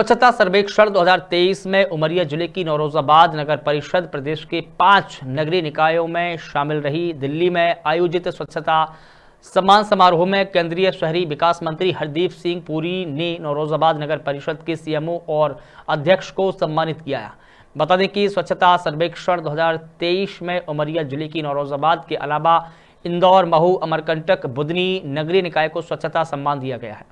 स्वच्छता सर्वेक्षण 2023 में उमरिया जिले की नौरोजाबाद नगर परिषद प्रदेश के पांच नगरीय निकायों में शामिल रही दिल्ली में आयोजित स्वच्छता सम्मान समारोह में केंद्रीय शहरी विकास मंत्री हरदीप सिंह पुरी ने नौरोजाबाद नगर परिषद के सीएमओ और अध्यक्ष को सम्मानित किया बता दें कि स्वच्छता सर्वेक्षण दो में उमरिया जिले की नौरोजाबाद के अलावा इंदौर महू अमरकंटक बुदनी नगरीय निकाय को स्वच्छता सम्मान दिया गया है